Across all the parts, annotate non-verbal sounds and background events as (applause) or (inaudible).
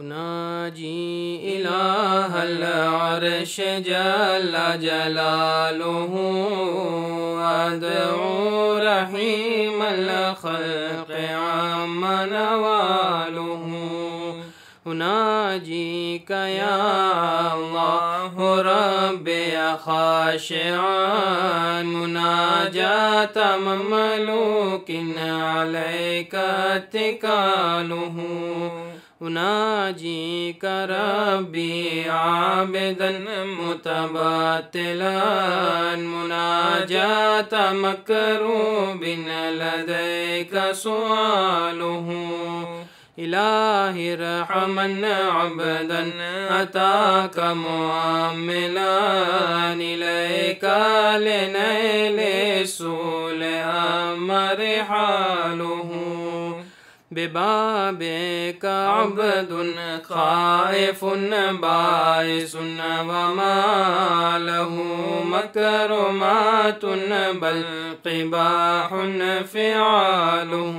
أناجي إله العرش جل جلاله أدعو رحيم الخلق عم نواله أناجيك يا الله ربي خاشعا مناجاة مملوك عليك اتكاله أناجيك ربي عابدا متباتلا مناجاة مكروب لديك سؤاله إلهي رحمنا عبدا أتاك مؤملا إليك لنيل السول أمر حاله ببابك عبد خائف بائس وما له مكرمات بل قباح فعاله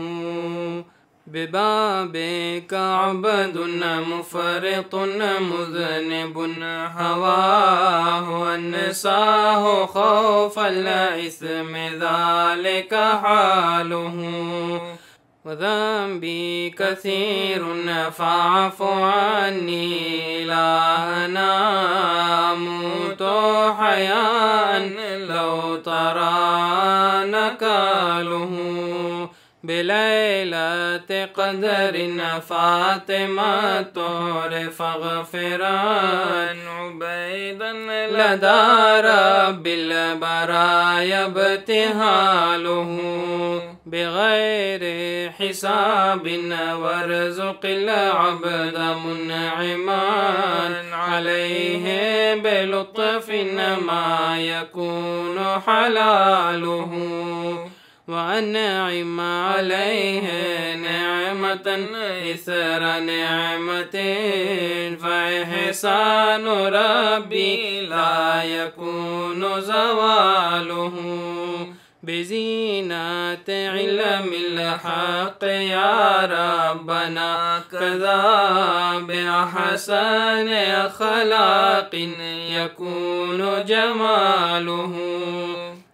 ببابك عبد مفرط مذنب هواه انساه خوف الإثم ذلك حاله وذنبي كثير فاعف عني لا أموت حياء لو ترى نكاله بليلة قدر فاطمة فاغفران عبيدا لدى رب البرايا ابتهاله بغير حساب وارزق العبد منعما عليه بلطف ما يكون حلاله وأنعم عليه نعمة إثر نعمة فإحسان ربي لا يكون زواله بزينة علم الحق يا ربنا كذا بأحسن أخلاق يكون جماله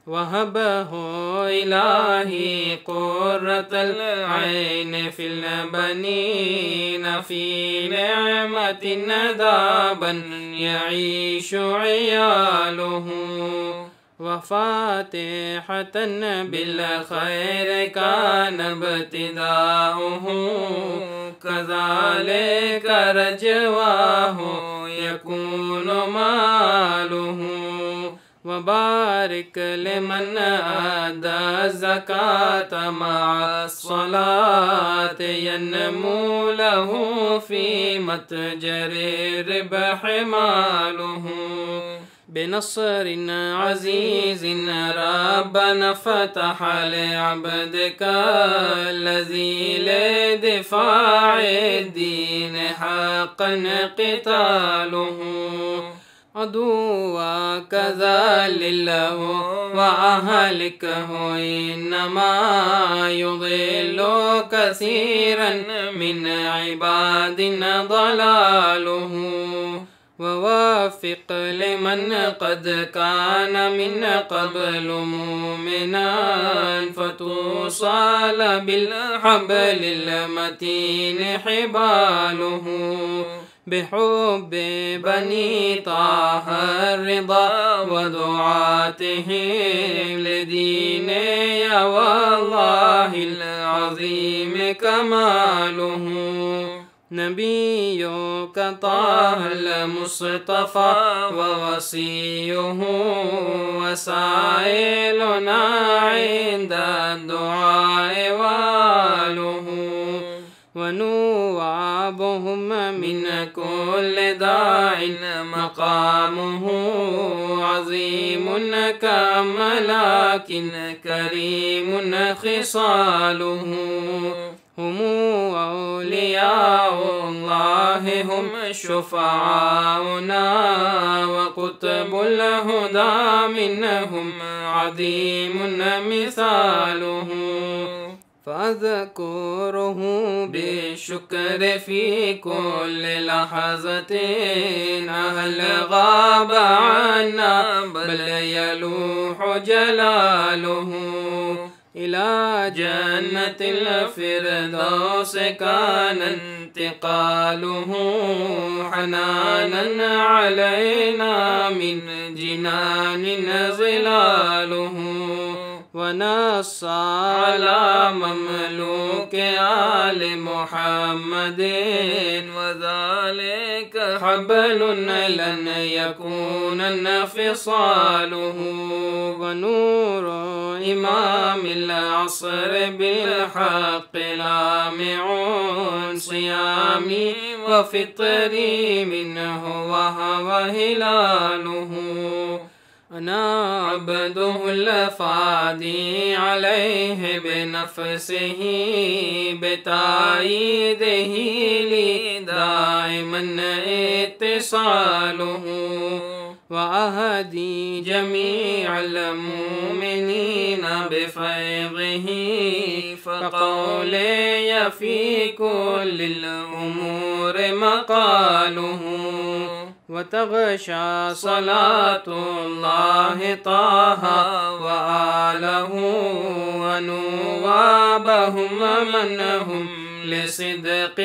وهبه إلهي قرة العين في البنين في نعمة ندابا يعيش عياله وفاتحة بالخير كان ابتداؤه كذلك رجواه يكون ماله وبارك لمن أدى الزكاة مع الصلاة ينمو له في متجر الربح ماله بنصر عزيز ربنا فتح لعبدك الذي لدفاع الدين حقا قتاله عدواك ذلله وأهلكه إنما يضل كثيرا من عبادنا ضلاله ووافق لمن قد كان من قبل مؤمنا فتوصل بالحبل المتين حباله بحب بني طه الرضا ودعاتهم لدين يا والله العظيم كماله نبيك طه المصطفى ووصيه وسائلنا عند الدعاء واله ونور اللهم من كل داع مقامه عظيم كملاك كريم خصاله هم أولياء الله هم شفعاؤنا وقطب الهدى منهم عظيم مثاله فأذكره بالشكر في كل لحظة هل غاب عنا بل يلوح جلاله إلى جنة الفردوس كان انتقاله حنانا علينا من جنان ظلاله ونص على مملوك آل محمد وذلك حبل لن يكون انفصاله ونور إمام العصر بالحق لامع صيامي وفطري منه وهو هلاله أنا عبده الفادي عليه بنفسه بتأييده لي دائما اتصاله وأهدي جميع المؤمنين بفيضه فقولي في كل الأمور مقاله وتغشى صلاة الله طه وآله ونوابهم منهم لصدق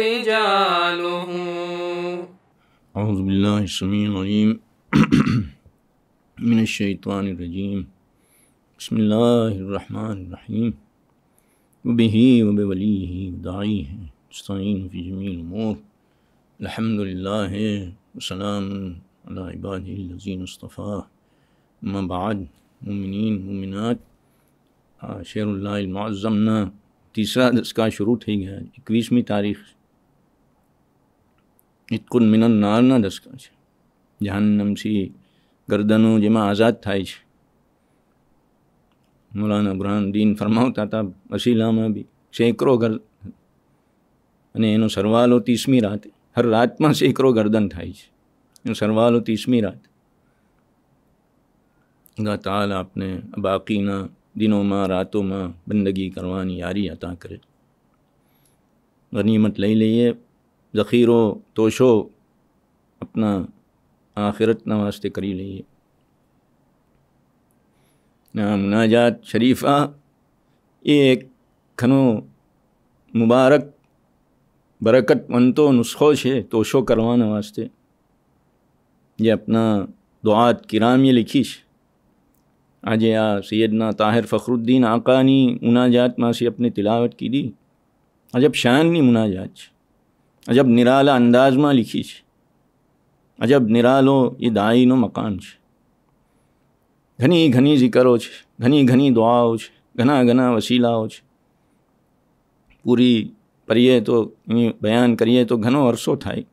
رجاله أعوذ بالله السميع العليم (clears throat) من الشيطان الرجيم بسم الله الرحمن الرحيم وبه وبوليه ودعيه نستعين في جميع الأمور अल्हम्दुलिल्लाह वसलाम अलाबाजीन मुस्तफ़ा मबाद ममिन ममिनत शेरल्लाज़मना तीसरा दस्का शुरू थी गया इक्कीसवीं तारीख इतकुन मिनन नारना दस्का है जहन्नम सी ગરદનો જેમાં આઝાદ થાય છે મૌલાના બુરહાનદીન ફરમાવતા હતા અસીલામાં બી સેંકડો ગર અને એનો સરવાલો ત્રીસમી રાતે हर रात में सैकड़ों गर्दन थाय सरवालो तीसमी रात गाताल आपने बाकी ना दिनों में रातों में बंदगी करवानी यारी अता करे गनीमत ले लीए जखीरो तोशो अपना आखिरत न वास्ते करी लीए नाम नाजात शरीफा ये एक खनो मुबारक बरकत मन तो नुस्खो है तोशो करवाने वास्ते ये अपना दुआत किरामी लिखी आज आ सैदना ताहिर फखरुद्दीन आका नी मुनाजात माँ से अपने तिलावत की दी अजब शान नी मुनाजात अजब निराला अंदाज माँ लिखी अजब निरालो ये दाई नो मकान घनी घनी जिक्रो घनी घनी दुआओ घना घना वसीलाओ पूरी परिये तो बयान करिए तो घनो अरसो थाय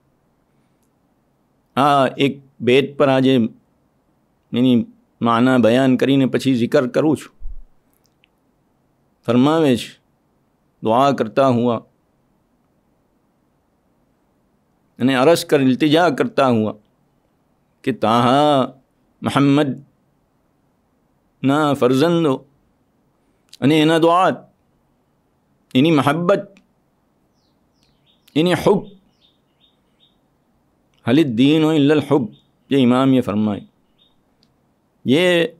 आ एक बेद पर आज मैंने माना बयान कर पी जिक्र करूँ छू फरमावे दुआ करता हुआ अने अरस कर इल्तिजा करता हुआ कि ताहा मोहम्मद ना फरजंदो अने दुआ इनी महब्बत यानी हब हल दीन हब ये इमाम ये फरमाए ये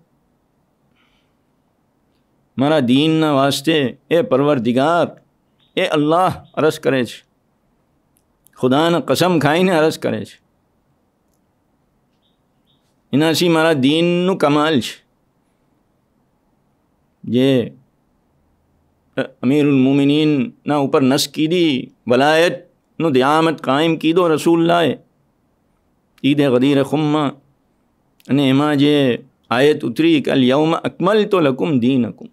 मारा दीन ना वास्ते ए दिगार ए अल्लाह अरस करे खुदा ने कसम खाई ने अरस करे इनासी मारा दीन नु कमाल ये अमीर उलमिन ना ऊपर नस की दी वलायत न दयामत कायम की दो रसूल लाए ईद गदीर खुम्मा ने माँ जे आयत उतरी कल यौम अकमल तो लकुम दीन अकुम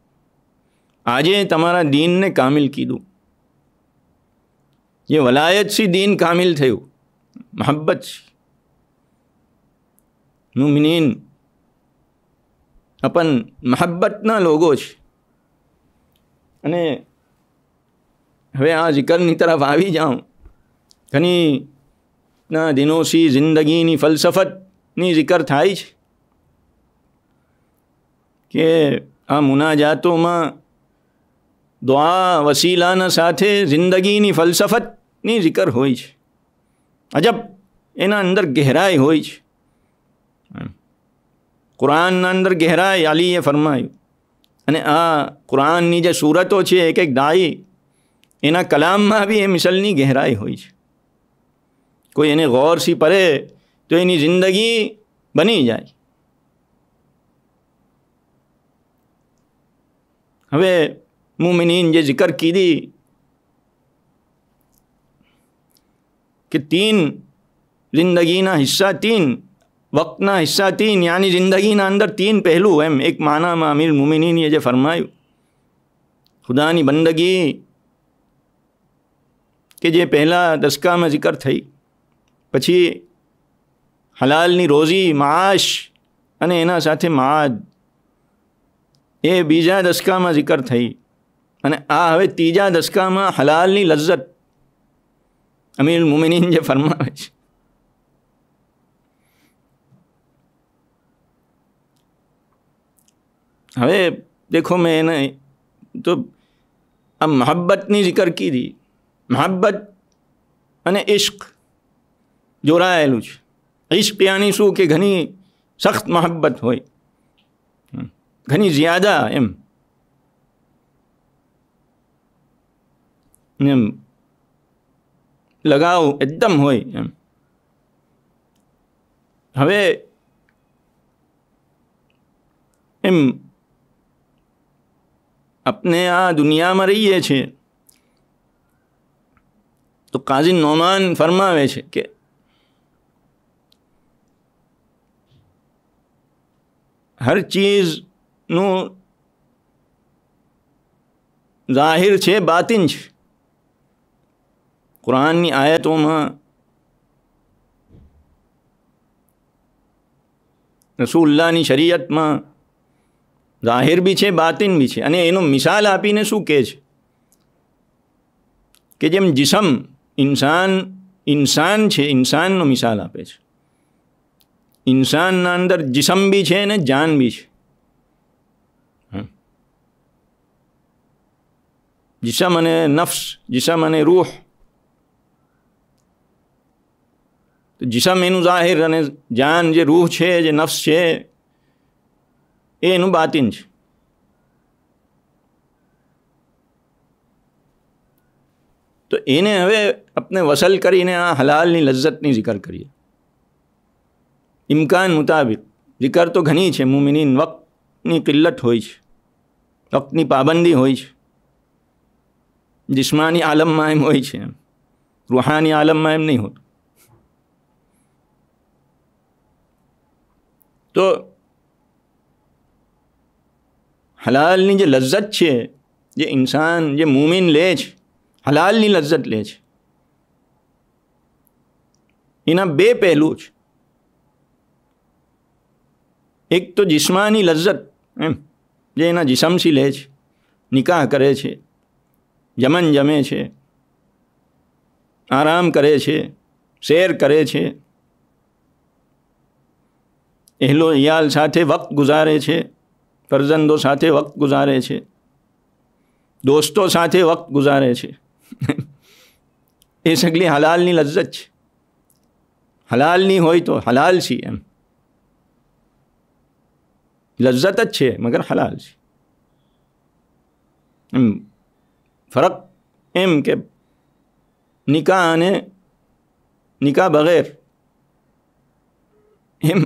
आजे तुम्हारा दीन ने कामिल की दो ये वलायत सी दीन कामिल थे मोहब्बत मुमिन अपन मोहब्बत ना लोगों અને હવે આ ઝિકર ની તરા ભાવી જાઉં કની ના દિનો શી જિંદગી ની ફલસફત ની ઝિકર થાય છે કે આ મુના જા તો માં દુઆ વસીલા ના સાથે જિંદગી ની ફલસફત ની ઝિકર હોઈ છે અજબ એના અંદર ગહેરાઈ હોઈ છે કુરાન ના અંદર ગહેરાઈ આલી એ ફરમાઈ અને આ કુરાનની જે સુરતો છે એક એક દાઈ એના કલામમાં બી એ મિસલની ગહેરાઈ હોય છે કોઈ એને ગૌરથી પરે તો એની જિંદગી બની જાય હવે મુમિનીન જે જિકર કીધી કે તીન જિંદગીના હિસ્સા તીન वक्त ना हिस्सा तीन यानी जिंदगी ना अंदर तीन पहलू एम एक माना मा अमीर मुमिनी ने जे फरमायु खुदा नी बंदगी के जे पहला दशका में जिक्र थी पची हलाल नी रोजी माश अने एना साथ माद ये बीजा दशका में जिक्र थी अने आ हवे तीजा दशका में हलाल नी लज्जत अमीर मुमिनी जे फरमावे छे હવે દેખો देखो मैंने तो આ મહબ્બતની જિકર કીધી મહાબ્બત અને ઇશ્ક જોડાયેલું છે ઇશ્ક યાની શું કે ઘણી સખ્ત મહાબ્બત હોય ઘણી જ્યાદા એમ એમ લગાવ એકદમ હોય એમ હવે એમ अपने आ दुनिया में रही है तो काजी नौमान फरमावे कि हर चीज नु जाहिर छे बातिन छे कुरान की आयतों में रसूल्लाह की शरीयत में जाहिर भी है बातिन भी है मिसाल आपने शू कह कि जम जिसम इंसान इंसान है इंसान मिसाल आपे इंसान अंदर जिसम भी है जान भी है जिसम अने नफ्स जिसम अने रूह तो जिसम एनु जाहिर जान जे रूह है जे नफ्स है एनू बातिन तो इन्हें हम अपने वसल कर आ हलाल नी लज्जत नी जिक्र करिए इम्कान मुताबिक जिक्र तो घनी है मुमिनी वक्त नी किल्लत हो वक्त नी पाबंदी हो जिस्मानी आलम में एम हो रूहानी आलम में एम नहीं हो तो હલાલની જે લજ્જત છે જે ઇન્સાન જે મુમિન લે છે હલાલની લજ્જત લે છે એના બે પહેલું છે એક તો જિસ્માની લજ્જત એમ જે એના જિસમસી લે છે નિકાહ કરે છે જમન જમે છે આરામ કરે છે શેર કરે છે એહલો યાલ સાથે વક્ત ગુજારે છે परजनों साथ वक्त गुजारे छे, दोस्तों साथ वक्त गुजारे छे, ये सगली हलाल नी लज्जत छे, हलाल नी हो तो हलाल छी एम लज्जत छे, मगर हलाल छे, एम फरक एम के निकाह आने निकाह बगैर एम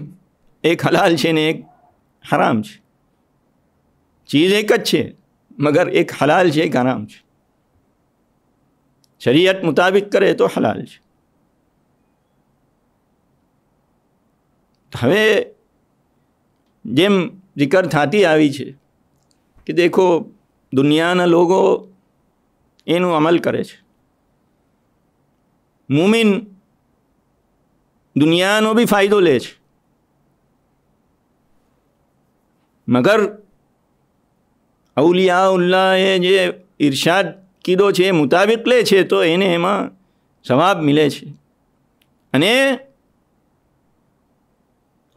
एक हलाल छे ने एक हराम छे चीज़ एक अच्छे मगर एक हलाल है एक आराम है शरीयत मुताबिक करे तो हलाल है हमें जेम जिक्र थाती आई है कि देखो दुनियाना लोगों एनु अमल करे मुमिन दुनियानों भी फायदो ले मगर અઉલિયાઉલ્લાએ જે ઈર્ષાદ કીધો છે એ મુતાબિક લે છે તો એને એમાં સવાબ મિલે છે અને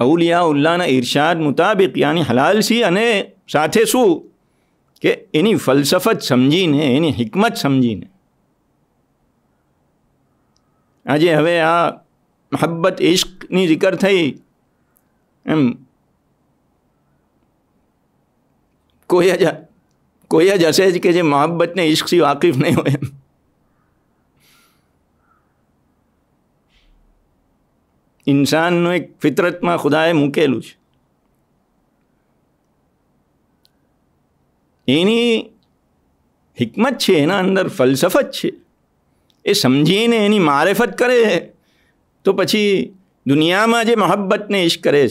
અઉલિયા ઉલ્લાના ઈર્ષાદ મુતાબિક યાની હલાલસી અને સાથે શું કે એની ફલસફત સમજીને એની હિકમત સમજીને આજે હવે આ મહબ્બત ઇશ્કની જિકર થઈ એમ કોઈ હજાર कोई अज ऐसे कि जो मोहब्बत ने इश्क से वाकिफ नहीं हुए इंसान नु एक फितरत में खुदाए मुकेलू यनी हिकमत है ना अंदर फलसफत है ये समझी ने एनी मारेफत करे तो पची दुनिया में जो मोहब्बत ने इश्क करे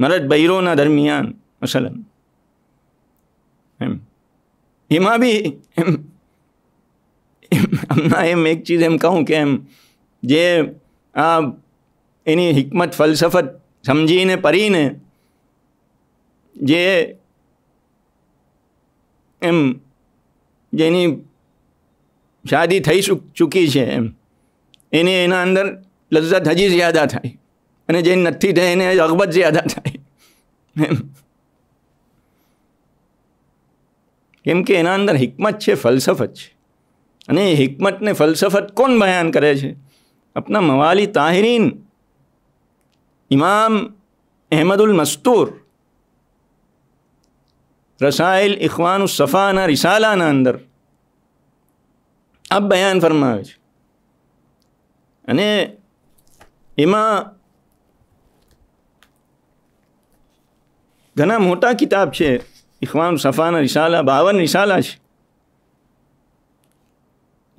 मरद बैरो ना दरमियान मसलन इमा भी मैं एक चीज એમ કહું કે જે આ એની હકમત ફલસફત સમજીને પરીને જે એમ જેની શાદી થઈ ચુકી છે એમ એને એના અંદર لذત હજી વધારે થાય અને જે નથી થઈને અગમત વધારે થાય કેમ કે એના અંદર હિકમત છે ફલસફત છે અને એ હિકમતને ફલસફત કોણ બયાન કરે છે આપણા મવાલી તાહરીન ઇમામ અહેમદુલ મસ્તૂર રસાયલ ઇખવાનુ સફાના રિસાલાના અંદર આ બયાન ફરમાવે છે અને એમાં ઘણા મોટા કિતાબ છે ઇખવાન સફાના રિસાલા બાવન રિસાલા છે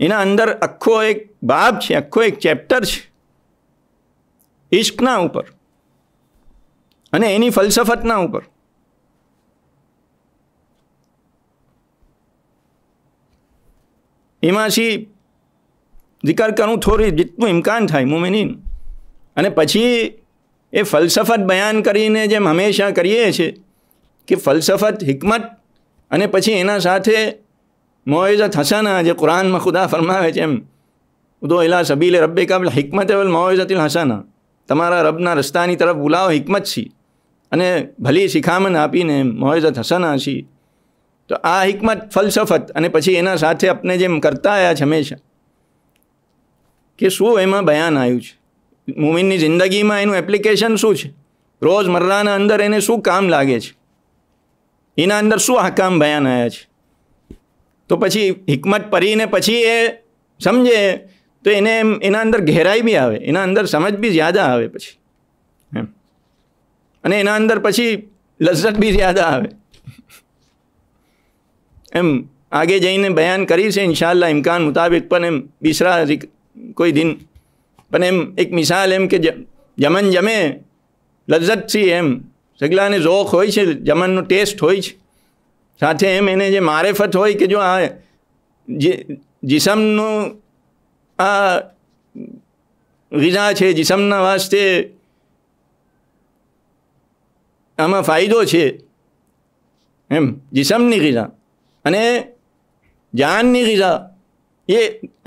એના અંદર આખો એક બાબ છે આખો એક ચેપ્ટર છે ઇશ્કના ઉપર અને એની ફલસફતના ઉપર એમાંથી જિકર કરું થોડી જેટલું ઇમકાન થાય મોમેનીન અને પછી એ ફલસફત બયાન કરીને જેમ હંમેશા કરીએ છીએ કે ફલસફત હકમત અને પછી એના સાથે મોઇઝત હસના જે કુરાન માં ખુદા ફરમાવે છે ઉદો આલા શબીલ રબ્બિકમ بالحકમત વલ મોઇઝતિલ હસના તમારા રબના રસ્તાની તરફ બુલાવો હકમત છે અને ભલી શીખામણ આપીને મોઇઝત હસના છે તો આ હકમત ફલસફત અને પછી એના સાથે આપણે જેમ કરતા આવ્યા છેમે છે કે શું એમાં બયાન આયુ છે મુમિનની જિંદગીમાં એનું એપ્લિકેશન શું છે રોજमर्राના અંદર એને શું કામ લાગે છે એના અંદર શું હકામ બયાન આવ્યા છે તો પછી હિકમત પરીને પછી એ સમજે તો એને એના અંદર ગહેરાઈ બી આવે એના અંદર સમજ બી જ્યાદા આવે પછી એમ અને એના અંદર પછી લજ્જત બી જ્યાદા આવે એમ આગે જઈને બયાન કરીશ ઇન્શાલ્લા ઇમકાન મુતાબિક પણ એમ બિસરા કોઈ દિન પણ એમ એક મિસાલ એમ કે જમન જમે લજ્જતથી એમ સગલાને જોખ હોય છે જમણનો ટેસ્ટ હોય છે સાથે એમ એને જે મારેફત હોય કે જો આ જીસમનું આ ગીઝા છે જીસમના વાસ્તે આમાં ફાયદો છે એમ જીસમની ગીઝા અને જાનની ગીઝા એ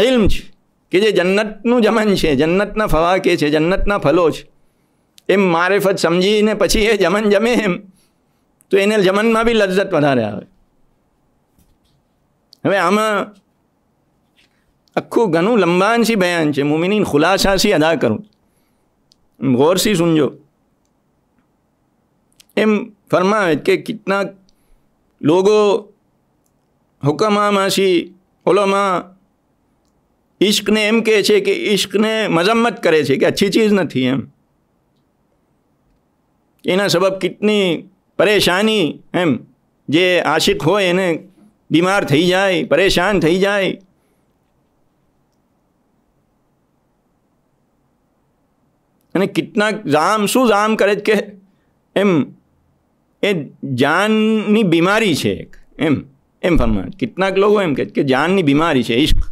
ઇલ્મ છે કે જે જન્નતનું જમન છે જન્નતના ફવાકે છે જન્નતના ફલો છે એમ મારેફત સમજીને પછી એ જમન જમે એમ તો એને જમનમાં બી લજ્જત વધારે આવે હવે આમાં આખું ઘણું લંબાંશી બયાન છે મુમિની ખુલાસાથી અદા કરું ગોરસી સુનજો એમ ફરમાવે કે કિતના લોગો હુકમામાંથી ઓલોમાં ઈશ્કને એમ કહે છે કે ઈશ્કને મજમ્મત કરે છે કે અચ્છી ચીજ નથી એમ એના સબબ કેટલી પરેશાની એમ જે આશિક હોય એને બીમાર થઈ જાય પરેશાન થઈ જાય અને કેટલા જામ શું જામ કરે કે એમ એ જાનની બીમારી છે એક એમ એમ ફરમાણ કેટલાક લોકો એમ કહે કે જાનની બીમારી છે ઈશ્ક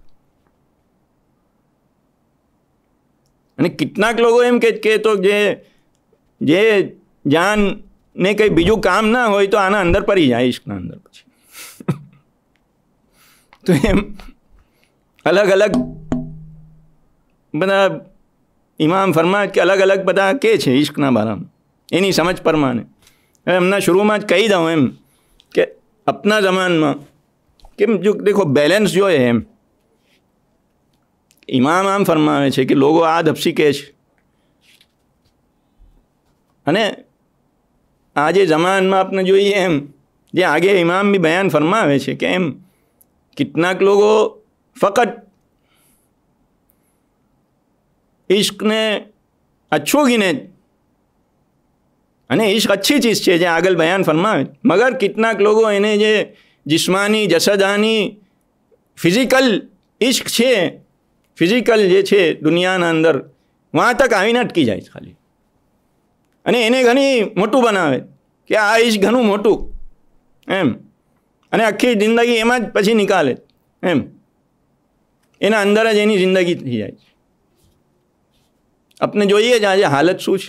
અને કેટલાક લોકો એમ કહે કે તો જે જે જાનને કંઈ બીજું કામ ના હોય તો આના અંદર પડી જાય ઈશ્કના અંદર પછી તો એમ અલગ અલગ બધા ઇમામ ફરમાજ કે અલગ અલગ બધા કે છે ઈશ્કના બારામાં એની સમજ પ્રમાણે એમના શરૂમાં જ કહી દઉં એમ કે આપના જમાનમાં કેમ જો દેખો બેલેન્સ જોઈએ એમ ઇમામ આમ ફરમાવે છે કે લોકો આ ધપસી કહે છે અને આજે જમાનમાં આપણે જોઈએ એમ જે આગે ઇમામ બી બયાન ફરમાવે છે કે એમ કેટલાક લોકો ફક્ત ઈશ્કને અચ્છું ગીને જ અને ઈશ્ક અચ્છી ચીજ છે જે આગળ બયાન ફરમાવે મગર કેટલાક લોકો એને જે જિસ્માની જસદાની ફિઝિકલ ઈશ્ક છે ફિઝિકલ જે છે દુનિયાના અંદર વહાં તક આવીને અટકી જાય છે ખાલી અને એને ઘણી મોટુ બનાવે કે આ ઈશ ઘણું મોટુ એમ અને આખી જિંદગી એમ જ પછી નીકળે એમ એના અંદર જ એની જિંદગી થઈ જાય આપને જોઈયા જા હાલત સુજ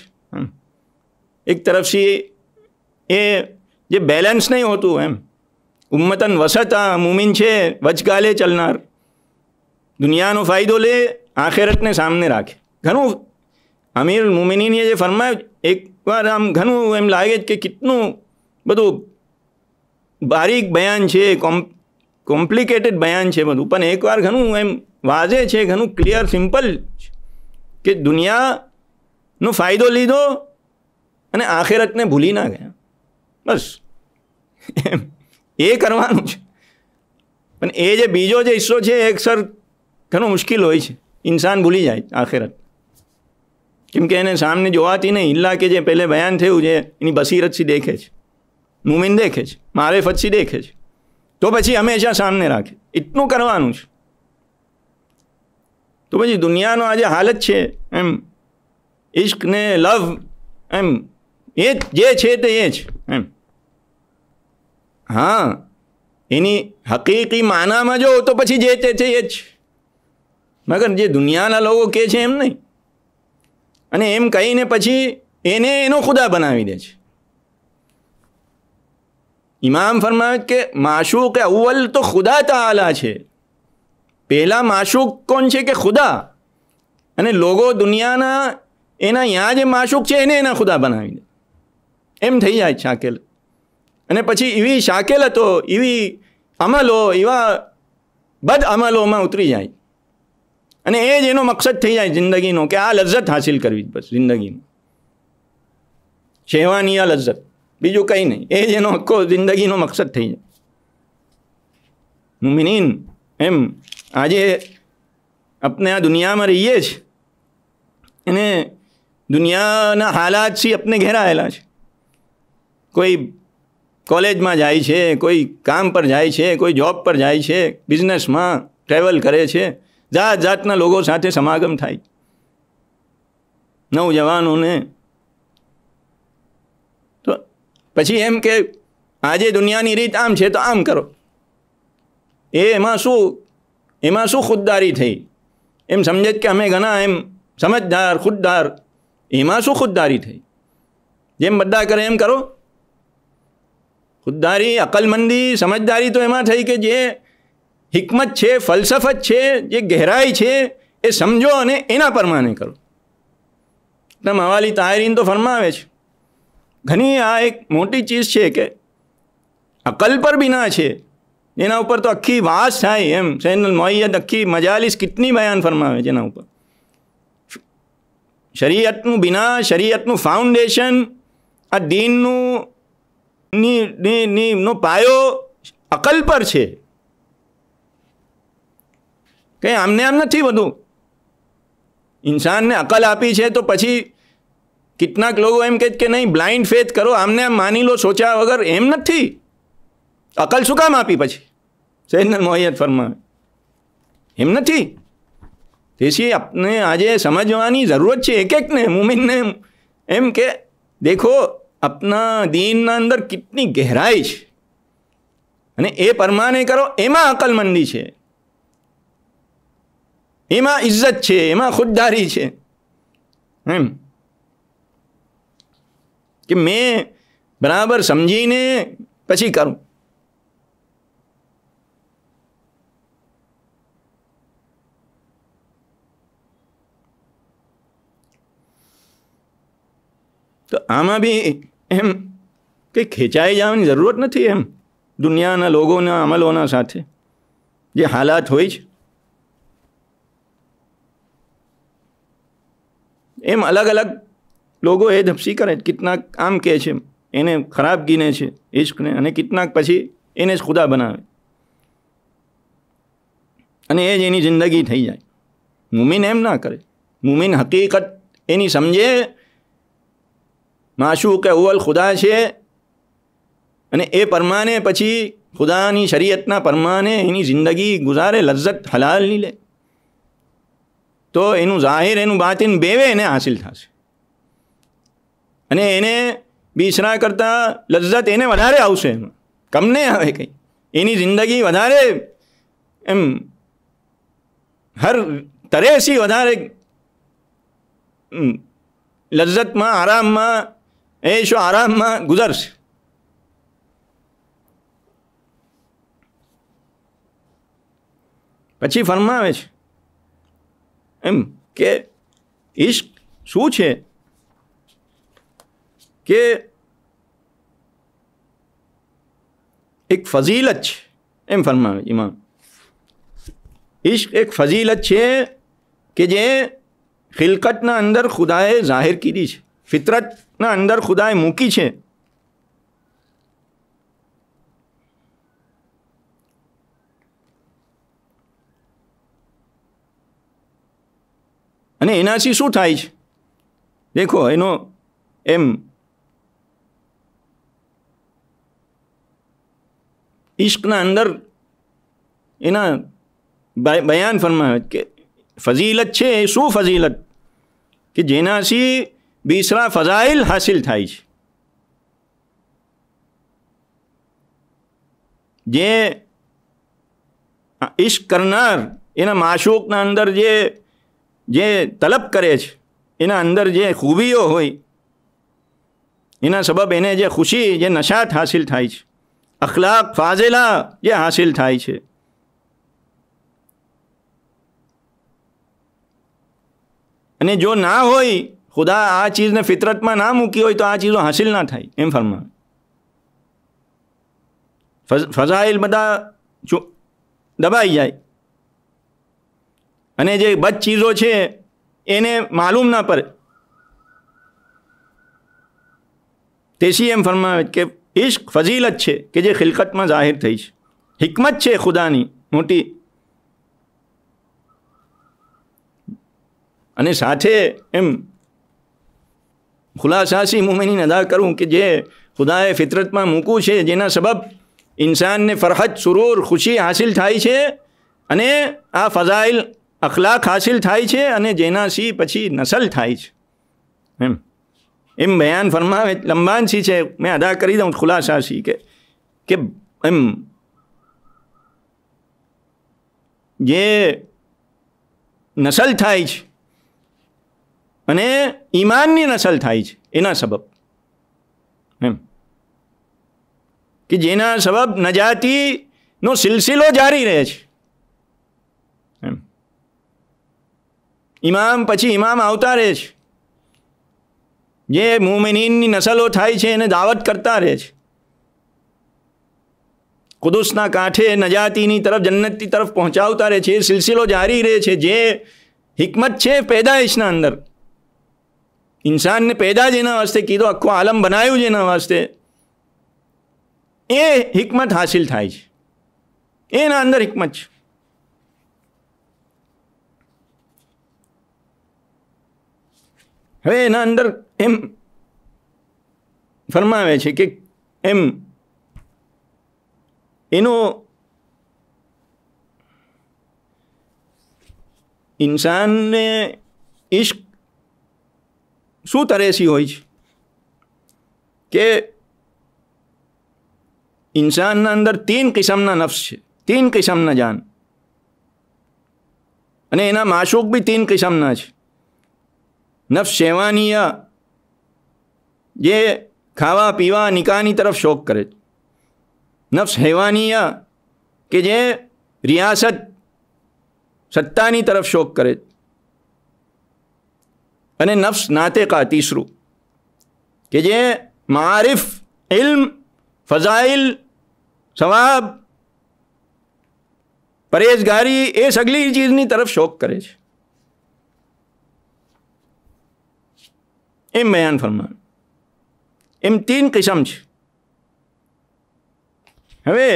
એક તરફ શી એ જે બેલેન્સ નહી હોતું એમ ઉમ્મતન વસતા મુમિન છે વજકાલે ચલનાર દુનિયાનો ફાયદો લે આખિરતને સામે રાખે ઘણો અમીર મુમિનین એ જે ફરમાય એકવાર આમ ઘણું એમ લાગે જ કે કેટલું બધું બારીક બયાન છે કોમ કોમ્પ્લિકેટેડ બયાન છે બધું પણ એકવાર ઘણું એમ વાજે છે ઘણું ક્લિયર સિમ્પલ કે દુનિયાનો ફાયદો લીધો અને આખેરતને ભૂલી ના ગયા બસ એમ એ કરવાનું છે પણ એ જે બીજો જે હિસ્સો છે એ સર ઘણો મુશ્કેલ હોય છે ઇન્સાન ભૂલી જાય આખેરત કેમ કે ને સામે જો આતી ને ઇલાકે જે પહેલા બયાન થયું છે એની બસીરત થી દેખે છે મુમિન દેખે છે મારે ફચ્છી દેખે છે તો પછી અમે એસા સામે રાખે ઇટનો કરવા નું છે તો ભજી દુનિયા નો આજે હાલત છે એમ ઇશ્ક ને લવ એમ યે જે છે તે એ જ હ હા એની હકીકી માનામાં જો તો પછી જે તે છે એ જ મગર જે દુનિયાના લોકો કે છે એમ નહીં અને એમ કહીને પછી એને એનો ખુદા બનાવી દે છે ઇમામ ફરમાવે કે માશુક અવ્વલ તો ખુદા તાલા છે પહેલાં માશુક કોણ છે કે ખુદા અને લોકો દુનિયાના એના યા જે માશુક છે એને એના ખુદા બનાવી દે એમ થઈ જાય શાકેલ અને પછી એવી શાકેલ હતો એવી અમલો એવા બદ અમલોમાં ઉતરી જાય અને એ જ એનો મકસદ થઈ જાય જિંદગીનો કે આ લજ્જત હાસિલ કરવી બસ જિંદગીનો સેવાની આ લજ્જત બીજું કંઈ નહીં એ જ એનો આખો જિંદગીનો મકસદ થઈ જાય મુમિનીન એમ આજે આપણે આ દુનિયામાં રહીએ છીએ અને દુનિયાના હાલાતથી આપણે ઘેરાયેલા છે કોઈ કોલેજમાં જાય છે કોઈ કામ પર જાય છે કોઈ જોબ પર જાય છે બિઝનેસમાં ટ્રેવલ કરે છે जात जातना लोगों साथ समागम था नौजवानों ने तो पी एम के आज दुनिया की रीत आम है तो आम करो ए एम शू एम शू खुददारी थी एम समझे कि अमे घना एम समझदार खुददार एम शू खुददारी थी जेम बदा करें एम करो खुददारी अकलमंदी समझदारी तो एम थी कि जे હિકમત છે ફલસફત છે જે ગહેરાઈ છે એ સમજો અને એના પરમાને કરો એટલે મવાલી તાયરીન તો ફરમાવે છે ઘણી આ એક મોટી ચીજ છે કે અકલ પર બિના છે એના ઉપર તો આખી વાસ થાય એમ સૈન મોયદ આખી મજાલિસ કેટલી બયાન ફરમાવે છે એના ઉપર શરીયતનું બિના શરીયતનું ફાઉન્ડેશન આ દીનનું ની નો પાયો અકલ પર છે કે આમને આમ નથી બધું ઇન્સાનને અકલ આપી છે તો પછી કેટલાક લોકો એમ કહે કે નહીં બ્લાઇન્ડ ફેથ કરો આમને આમ માની લો સોચ્યા વગર એમ નથી અકલ શું કામ આપી પછી સૈનલ મોહિયત ફરમાવે એમ નથી તેથી આપને આજે સમજવાની જરૂરત છે એક એકને મુમિનને એમ કે દેખો આપના દિનના અંદર કેટલી ગહેરાઈ છે અને એ પરમાને કરો એમાં અકલમંદી છે એમાં ઇજ્જત છે એમાં ખુદદારી છે એમ કે મેં બરાબર સમજીને પછી કરું તો આમાં બી એમ કે ખેંચાઈ જવાની જરૂરત નથી એમ દુનિયાના લોકોના અમલોના સાથે જે હાલાત હોય છે એમ અલગ અલગ લોકો એ ધપસી કરે કેટલાક આમ કહે છે એને ખરાબ ગીને છે ઇશ્કને અને કેટલાક પછી એને જ ખુદા બનાવે અને એ જ એની જિંદગી થઈ જાય મુમિન એમ ના કરે મુમિન હકીકત એની સમજે માશુ કે અવલ ખુદા છે અને એ પરમાને પછી ખુદાની શરીયતના પરમાને એની જિંદગી ગુજારે લજ્જત હલાલ હલાલની લે તો એનું જાહેર એનું બાતિન બેવે એને હાસિલ થશે અને એને બિસરા કરતાં લજ્જત એને વધારે આવશે એમાં કમ નહીં આવે કંઈ એની જિંદગી વધારે એમ હર તરેસી વધારે લજ્જતમાં આરામમાં એ શું આરામમાં ગુજરશે પછી ફરમાવે છે એમ કે ઈશ્ક શું છે કે એક ફઝીલત છે એમ ફરમાવે ઇમામ ઈશ્ક એક ફઝીલત છે કે જે ખિલકતના અંદર ખુદાએ જાહેર કીધી છે ફિતરતના અંદર ખુદાએ મૂકી છે અને એનાથી શું થાય છે દેખો એનો એમ ઇશ્કના અંદર એના બયાન ફરમાવે કે ફઝીલત છે એ શું ફઝીલત કે જેનાથી બીસરા ફઝાઇલ હાસિલ થાય છે જે ઇશ્ક કરનાર એના માશુકના અંદર જે જે તલબ કરે છે એના અંદર જે ખૂબીઓ હોય એના સબબ એને જે ખુશી જે નશાત હાસિલ થાય છે અખલાક ફાઝેલા જે હાસિલ થાય છે અને જો ના હોય ખુદા આ ચીજને ફિતરતમાં ના મૂકી હોય તો આ ચીજો હાસિલ ના થાય એમ ફરમાવે ફઝાઇલ બધા દબાઈ જાય અને જે બચ્ચીજો છે એને मालूम ના પર તેસી એમ ફરમાવ કે ઇશ્ક ફઝીલત છે કે જે ખિલકતમાં જાહેર થઈ છે હકમત છે ખુદાની મોટી અને સાથે એમ ખુલાસાશી મુમનીન ادا કરું કે જે ખુદાય ફિત્રતમાં મૂકું છે જેના સબબ ઇન્સાનને ફરહત સુરૂર ખુશી حاصل થઈ છે અને આ ફઝાયલ અખલાક હાસિલ થાય છે અને જેનાથી પછી નસલ થાય છે એમ એમ બયાન ફરમાવે લંબાનસી છે મેં અદા કરી દઉં ખુલાસાસી કે કે એમ જે નસલ થાય છે અને ઈમાનની નસલ થાય છે એના સબબ એમ કે જેના સબબ નજાતીનો સિલસિલો જારી રહે છે ઇમામ પછી ઇમામ આવતા રહે છે જે મુમિનીનની નસલો થાય છે એને દાવત કરતા રહે છે કુદુસના કાંઠે નજાતીની તરફ જન્નતની તરફ પહોંચાડતા રહે છે એ સિલસિલો જારી રહે છે જે હિકમત છે પેદાઈશના અંદર ઇન્સાનને પેદા જેના એના વાસ્તે કીધો આખો આલમ બનાવ્યું જેના વાસ્તે એ હિકમત હાસિલ થાય છે એના અંદર હિકમત છે હવે એના અંદર એમ ફરમાવે છે કે એમ એનો ઇન્સાનને ઈશ્ક શું તરેસી હોય છે કે ઇન્સાનના અંદર તીન કિસમના નફ્સ છે તીન કિસમના જાન અને એના માશુક બી તીન કિસમના છે નફ શેવાનીય જે ખાવા પીવા નિકાની તરફ શોખ કરે છે નફ્સ કે જે રિયાસત સત્તાની તરફ શોખ કરે છે અને નફ્સ નાતેકા તીસરું કે જે મારિફ ઇલ્મ ફઝાઇલ સવાબ પરેશગારી એ સગલી ચીજની તરફ શોખ કરે છે इम बयान फरमा इम तीन किस्म छ हवे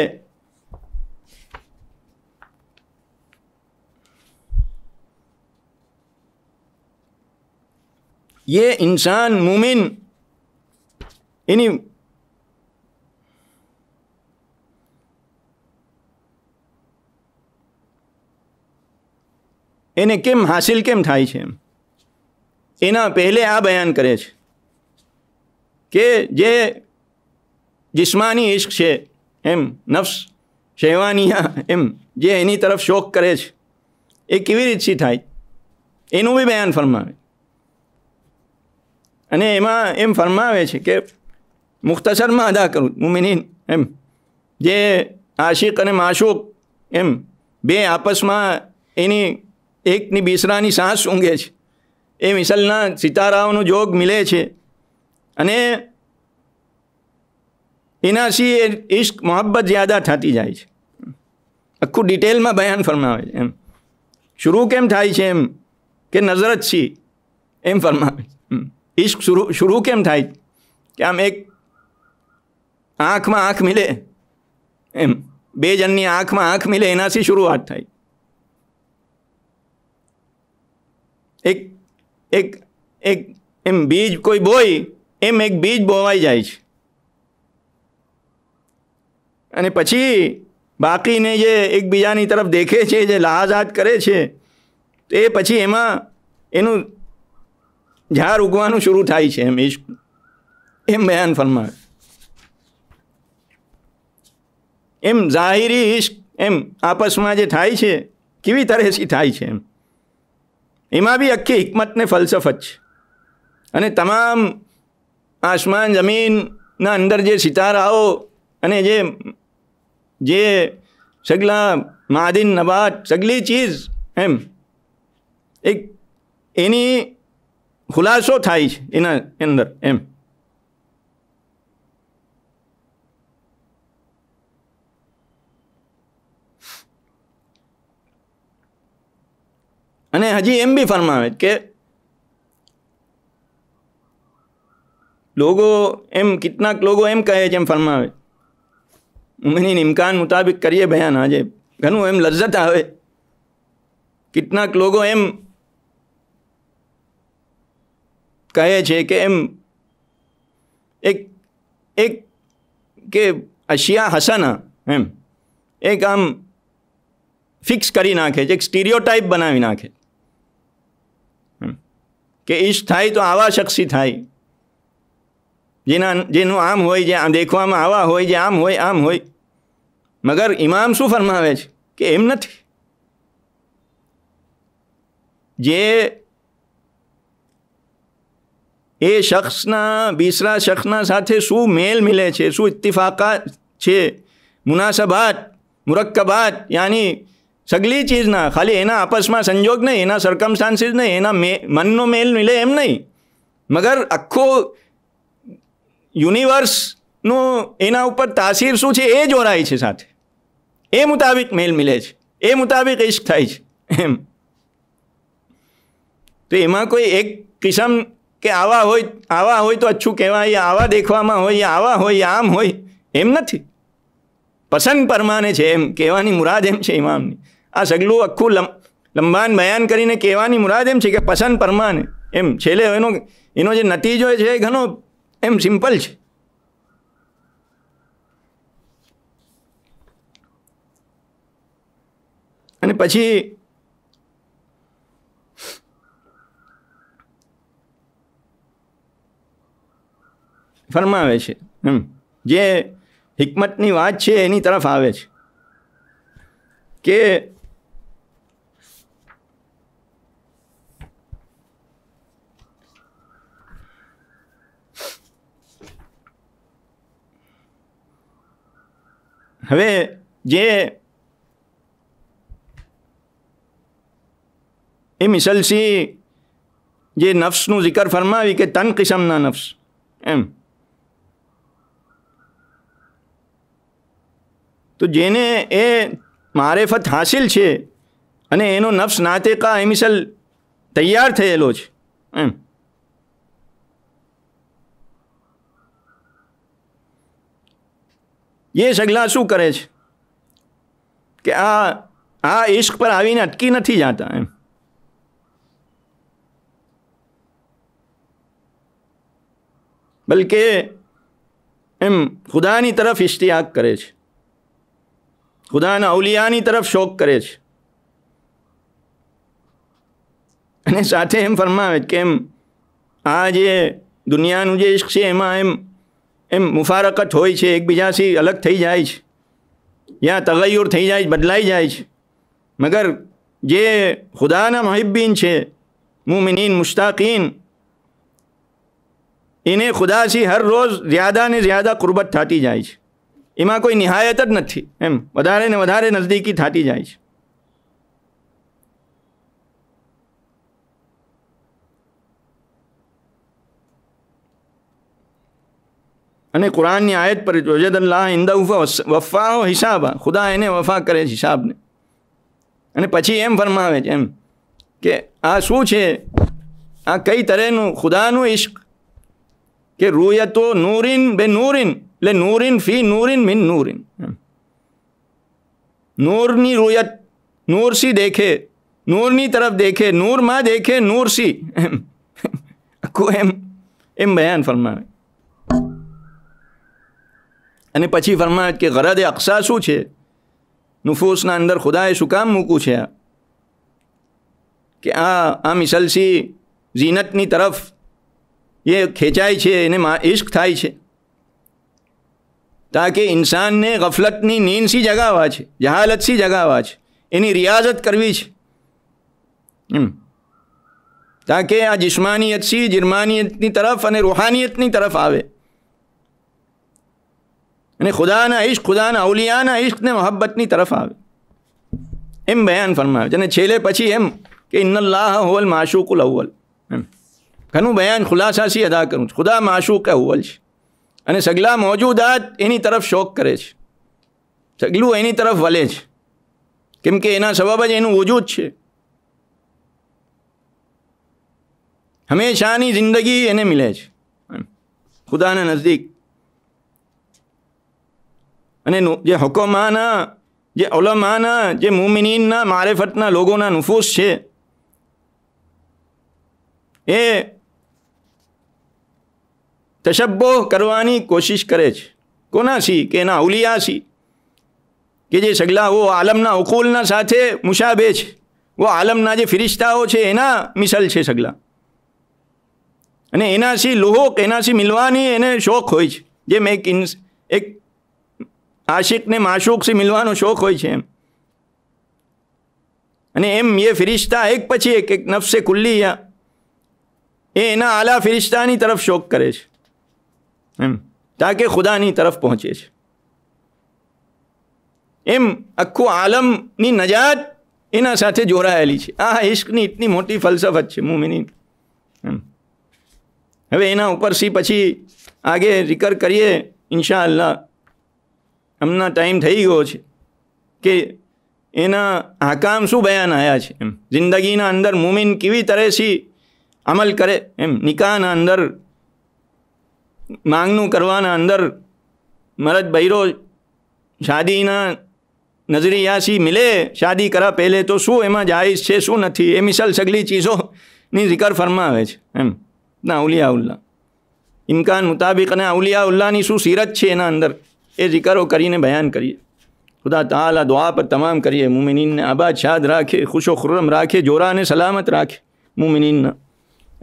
ये इंसान मुमिन इनी इन्हें કેમ हासिल केम थाई छे એમ એના પહેલે આ બયાન કરે છે કે જે જિસ્માની ઈશ્ક છે એમ નફ્સ શેવાનિયા એમ જે એની તરફ શોક કરે છે એ કેવી રીતથી થાય એનું બી બયાન ફરમાવે અને એમાં એમ ફરમાવે છે કે મુખ્તસરમાં અદા કરું મુમિનીન એમ જે આશિક અને માશુક એમ બે આપસમાં એની એકની બિસરાની સાંસ ઊંઘે છે એ મિસલના સિતારાઓનો જોગ મિલે છે અને એનાથી એ ઇશ્ક મોહબ્બત જ્યાદા થતી જાય છે આખું ડિટેલમાં બયાન ફરમાવે છે એમ શરૂ કેમ થાય છે એમ કે નજર જ છી એમ ફરમાવે છે ઇશ્ક શરૂ શરૂ કેમ થાય કે આમ એક આંખમાં આંખ મિલે એમ બે જણની આંખમાં આંખ મિલે એનાથી શરૂઆત થાય એક એક એક એમ બીજ કોઈ બોય એમ એક બીજ બોવાઈ જાય છે અને પછી બાકીને જે એકબીજાની તરફ દેખે છે જે લહાજાત કરે છે તો એ પછી એમાં એનું ઝાડ ઉગવાનું શરૂ થાય છે એમ ઈશ્ક એમ બયાન ફરમાવે એમ જાહેરી ઈશ્ક એમ આપસમાં જે થાય છે કેવી તરહથી થાય છે એમ એમાં બી આખી હિકમતને ફલસફત છે અને તમામ આસમાન જમીનના અંદર જે સિતારાઓ અને જે જે સગલા માદિન નબાટ સગલી ચીજ એમ એક એની ખુલાસો થાય છે એના અંદર એમ અને હજી એમ બી ફરમાવે કે લોગો એમ કેટલાક લોકો એમ કહે છે એમ ફરમાવે ઉમરની ઇમકાન મુતાબિક કરીએ ભયાન આજે ઘણું એમ લજ્જત આવે કેટલાક લોકો એમ કહે છે કે એમ એક એક કે અશિયા હસાના એમ એક આમ ફિક્સ કરી નાખે છે એક ટાઈપ બનાવી નાખે કે ઈશ થાય તો આવા શક્ષી થાય જે ના જે નો આમ હોય જે આ દેખવામાં આવા હોય જે આમ હોય આમ હોય મગર ઇмам સુ ફરમાવે કે એમ નથી જે એ શખસ ના બીસરા શખના સાથે સુ મેલ મિલે છે સુ ઇત્તેફાકત છે મુનાસબત મુરકકબત યાની સગલી ચીજના ખાલી એના આપસમાં સંજોગ નહીં એના સરકમસ્ટાન્સીસ નહીં એના મે મનનો મેલ મિલે એમ નહીં મગર આખો યુનિવર્સનું એના ઉપર તાસીર શું છે એ જોડાય છે સાથે એ મુતાબિક મેલ મિલે છે એ મુતાબિક ઇશ્ક થાય છે એમ તો એમાં કોઈ એક કિસમ કે આવા હોય આવા હોય તો અચ્છું કહેવાય આવા દેખવામાં હોય આવા હોય આમ હોય એમ નથી પસંદ પરમાને છે એમ કહેવાની મુરાદ એમ છે ઇમામની આ સગલું આખું લંબ લંબાન બયાન કરીને કહેવાની મુરાદ એમ છે કે પસંદ પરમાન એમ છેલ્લે એનો એનો જે નતીજો છે એ ઘણો એમ સિમ્પલ છે અને પછી ફરમાવે છે એમ જે હિકમતની વાત છે એની તરફ આવે છે કે હવે જે એ મિસલસી જે નફ્સનું જિકર ફરમાવી કે તન કિસમના નફ્સ એમ તો જેને એ મારેફત હાસિલ છે અને એનો નફ્સ નાતેકા એ મિસલ તૈયાર થયેલો છે એમ ये सगला शू करे कि आ आ इश्क पर आने अटकी नहीं जाता एम बल्कि एम खुदा तरफ इश्तियाक करे खुदा अवलिया तरफ शोक करे साथ एम फरमा के एम आज दुनिया इश्क है यहाँ एम एम मुफारकत हो एक बीजा से अलग थी जाए या तगैयर थी जाए बदलाई जाए मगर जे खुदा महिब्बीन है मुमिनीन मुश्ताकीन इन्हें खुदा से हर रोज़ ज़्यादा ने ज़्यादा कुर्बत थाती जाए यम कोई निहायत नहीं एम वारे ने वारे नज़दीकी थाती जाए અને કુરાન ની આયત પર જોજે દન લા ઇન્દુ ફ વફા વ હિસાબ ખુદા એને વફા કરે હિસાબ ને અને પછી એમ ફરમાવે એમ કે આ શું છે આ કઈ તરહ નું ખુદા નું ઇશ્ક કે રુયત નૂરિન બે નૂરિન એટલે નૂરિન ફી નૂરિન મિન નૂરિન નૂર ની રુયત નૂર સી દેખે નૂર ની તરફ દેખે નૂર માં દેખે નૂર સી એ કો એમ એમ બયાન ફરમાવે અને પછી ફરમાવે કે ગરદે અક્ષા શું છે નુફૂસના અંદર ખુદાએ શું કામ મૂકવું છે કે આ આ મિસલસી ઝીનતની તરફ એ ખેંચાય છે એને ઇશ્ક થાય છે તાકે ઇન્સાનને ગફલતની નીંદસી જગાવવા છે જહાલતસી જગાવવા છે એની રિયાઝત કરવી છે એમ તાકે આ જિસ્માનિયતસી જિર્માનિયતની તરફ અને રૂહાનિયતની તરફ આવે અને ખુદાના ઈશ્ક ખુદાના અવલિયાના ઇશ્કને મહબ્બતની તરફ આવે એમ બયાન ફરમાવે છે અને છેલ્લે પછી એમ કે ઇન્નલ્લાહ હોવલ માશુકુલ અવ્વલ એમ ઘણું બયાન ખુલાસાથી અદા કરું છું ખુદા માશુક અવ્વલ છે અને સગલા મોજુદાત એની તરફ શોખ કરે છે સગલું એની તરફ વલે છે કેમ કે એના સબબ જ એનું વજૂદ છે હંમેશાની જિંદગી એને મિલે છે ખુદાના નજદીક અને નો જે હુકુમાના જે ઉલમાના જે મુમનીન ના મારિફત ના લોકો ના નુફૂસ છે એ તશબ્બહ કરવાની કોશિશ કરે છે કોનાસી કે ના ઉલિયાસી કે જે સગલા વો આલમ ના ઉકૂલ ના સાથે મુશાબે છે વો આલમ ના જે ફિરિસ્તાઓ છે એના મિસાલ છે સગલા અને એનાસી લોકો એનાસી મિલવાની એને શોખ હોય છે જે મેક ઇન એક આશિકને માશુકથી મિલવાનો શોખ હોય છે એમ અને એમ એ ફિરિશ્તા એક પછી એક એક નફસે કુલ્લીયા એ એના આલા ફિરિશ્તાની તરફ શોખ કરે છે એમ તાકે ખુદાની તરફ પહોંચે છે એમ આખું આલમની નજાત એના સાથે જોડાયેલી છે આ ઇશ્કની એટલી મોટી ફલસફત છે મુમિની એમ હવે એના ઉપર સી પછી આગે રિકર કરીએ ઇન્શા અલ્લાહ અમને ટાઈમ થઈ ગયો છે કે એના આ કામ શું બયાના આયા છે જિંદગીના અંદર મુમિન કેવી તરેશી अमल કરે એમ નિકાના અંદર માંગનું કરવાના અંદર મરદ બેરો શાદીના નઝરીયાસી મળે શાદી કરા પેલે તો સુ એમાં જ આઈ છે સુ નથી એ મિસાલ सगली ચીજો ની zikr ફરમાવે છે એમ ના ઉલિયાઉલ્લા ઇનકાન મુતાબિકને ઉલિયાઉલ્લા ની સુ سیرત છે એના અંદર ये जिक्र व करीने बयान करिए खुदा ताला दुआ पर तमाम करिए मुमिनीन ने आबाद शाद राखे खुशो खुर्रम राखे जोरा ने सलामत राखे मुमिन ना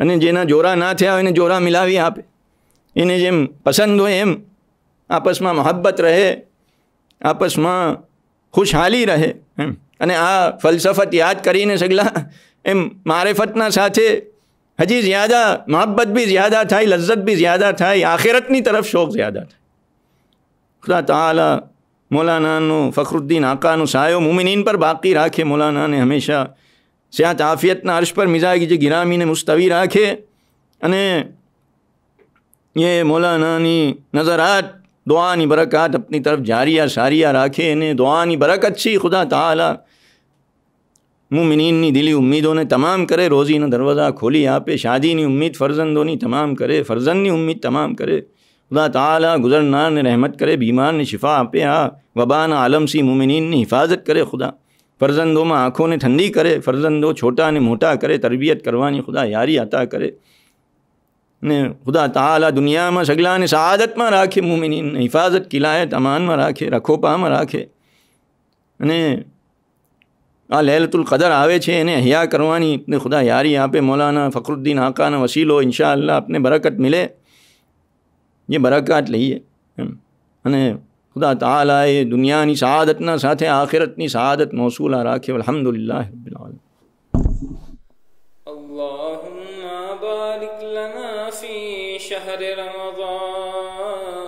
अने जेना जोरा ना थे इन्हें जोरा मिला भी आप इन्हें जेम पसंद हो एम आपस में मोहब्बत रहे आपस में खुशहाली रहे अने आ फलसफत याद करी ने सगला एम मारेफतना साथ हजी ज्यादा मोहब्बत भी ज्यादा थाई लज्जत भी ज्यादा थाई आखिरत तरफ शौक ज़्यादा था खुदा तला मौलाना नो फ़खरुद्दीन आका नो सायो मुमिनीन पर बाकी राखे मौलाना ने हमेशा सियात आफियत ना अर्श पर मिजाज जो गिरामी ने मुस्तवी राखे अने ये मौलाना नी नजरात दुआ नी बरकत अपनी तरफ जारिया सारिया राखे ने दुआ नी बरकत सी खुदा तला मुमिनीन नी दिली उम्मीदों ने तमाम करे रोज़ी ना दरवाज़ा खोली आपे शादी नी उम्मीद फ़र्जंदों नी तमाम करे फ़र्जंद नी उम्मीद तमाम करे खुदा ताला गुजरना ने रहमत करे बीमार ने शिफा आपे आ वबान आलम सी मुमिन ने हिफाजत करे खुदा फ़र्जंदों में आँखों ने ठंडी करे फ़र्जंदो छोटा ने मोटा करे तरबियत करवानी खुदा यारी अता करे ने खुदा ताला दुनिया में सगला ने शहादत में राखे मुमिन ने हिफाजत किलाए तमान में राखे रखोपा में राखे ने आ લહેલતુલ કદર આવે છે हया करवानी કરવાની खुदा यारी યારી આપે मौलाना फखरुद्दीन આકાના वसीलो ઇન્શા अपने बरकत मिले જે બરાકાત લઈએ એમ અને ખુદા તાલા એ દુનિયાની સહાદતના સાથે આખિરતની સહાદત મોસૂલા રાખે અલહમદુલિલ્લાહ રબ્બિલ આલમીન اللهم بارك لنا في شهر رمضان